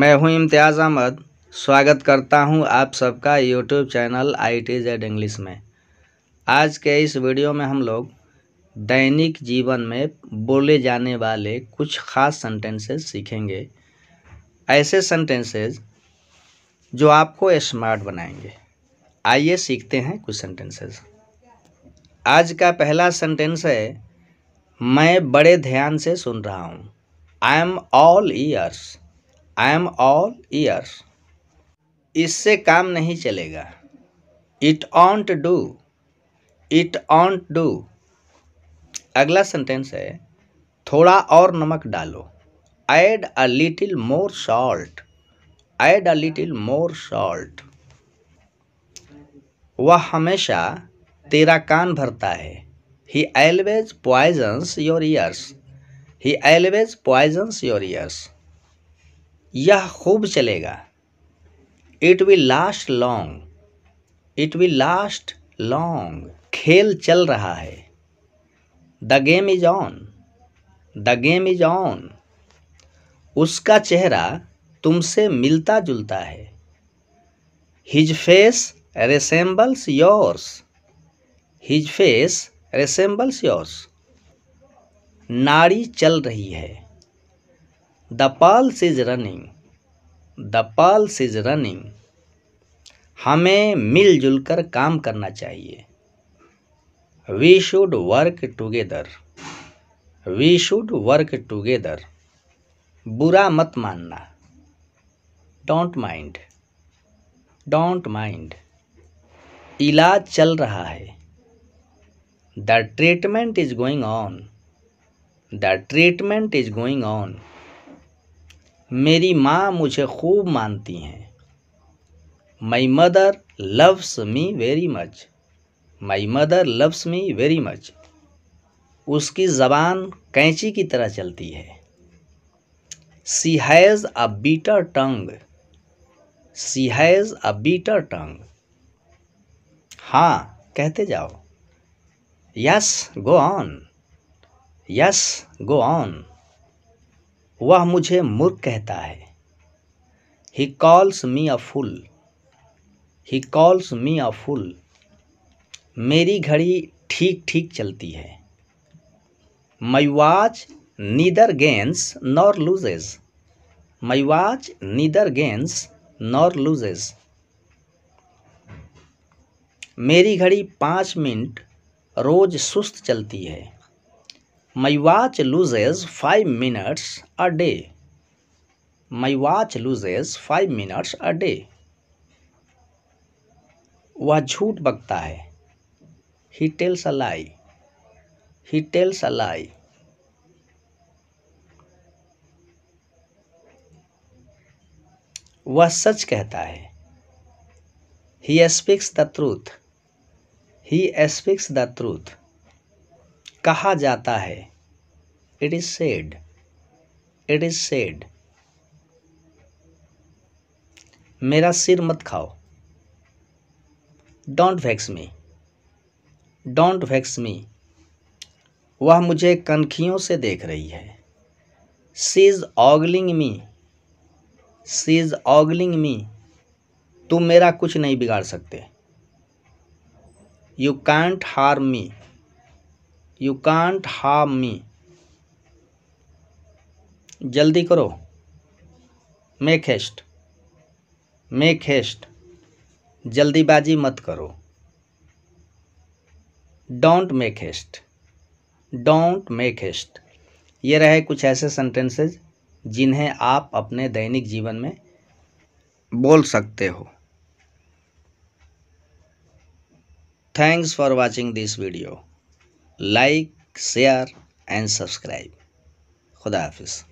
मैं हूं इम्तियाज़ अहमद स्वागत करता हूं आप सबका YouTube channel I T Z English में आज के इस वीडियो में हम लोग दैनिक जीवन में बोले जाने वाले कुछ ख़ास सेंटेंसेस सीखेंगे ऐसे सेंटेंसेस जो आपको स्मार्ट बनाएंगे आइए सीखते हैं कुछ सेंटेंसेस आज का पहला सेंटेंस है मैं बड़े ध्यान से सुन रहा हूँ I am all ears I am all ear इससे काम नहीं चलेगा it won't do it won't do अगला सेंटेंस है थोड़ा और नमक डालो add a little more salt add a little more salt वह हमेशा तेरा कान भरता है he always poisons your ears he always poisons your ears यह खूब चलेगा it will last long it will last long खेल चल रहा है the game is on the game is on उसका चेहरा तुमसे मिलता जुलता है his face resembles yours his face resembles yours नाड़ी चल रही है the pulse is running the pulse is running हमें मिलजुल कर काम करना चाहिए we should work together we should work together बुरा मत मानना डोंट माइंड डोंट माइंड इलाज चल रहा है the treatment is going on the treatment is going on मेरी माँ मुझे खूब मानती हैं my mother loves me very much my mother loves me very much उसकी ज़बान कैंची की तरह चलती है she has a bitter tongue she has a bitter tongue हाँ कहते जाओ yes go on yes go on वह मुझे मूर्ख कहता है he calls me a fool he calls me a fool मेरी घड़ी ठीक ठीक चलती है my watch neither gains nor loses my watch neither gains nor loses मेरी घड़ी पाँच मिनट रोज़ सुस्त चलती है my watch loses five minutes a day my watch loses five minutes a day वह झूठ बकता है he tells a lie he tells अ लाई वह सच कहता है he speaks the truth he speaks the truth कहा जाता है it is said it is said मेरा सिर मत खाओ don't vex me don't vex me वह मुझे कनखियों से देख रही है सी इज़ ऑगलिंग मी सी इज़ ऑगलिंग मी तुम मेरा कुछ नहीं बिगाड़ सकते you can't harm me you can't harm me जल्दी करो मेक हेस्ट मेक हेस्ट जल्दीबाजी मत करो don't make haste don't make haste ये रहे कुछ ऐसे सेंटेंसेज जिन्हें आप अपने दैनिक जीवन में बोल सकते हो thanks for watching this video like share and subscribe khuda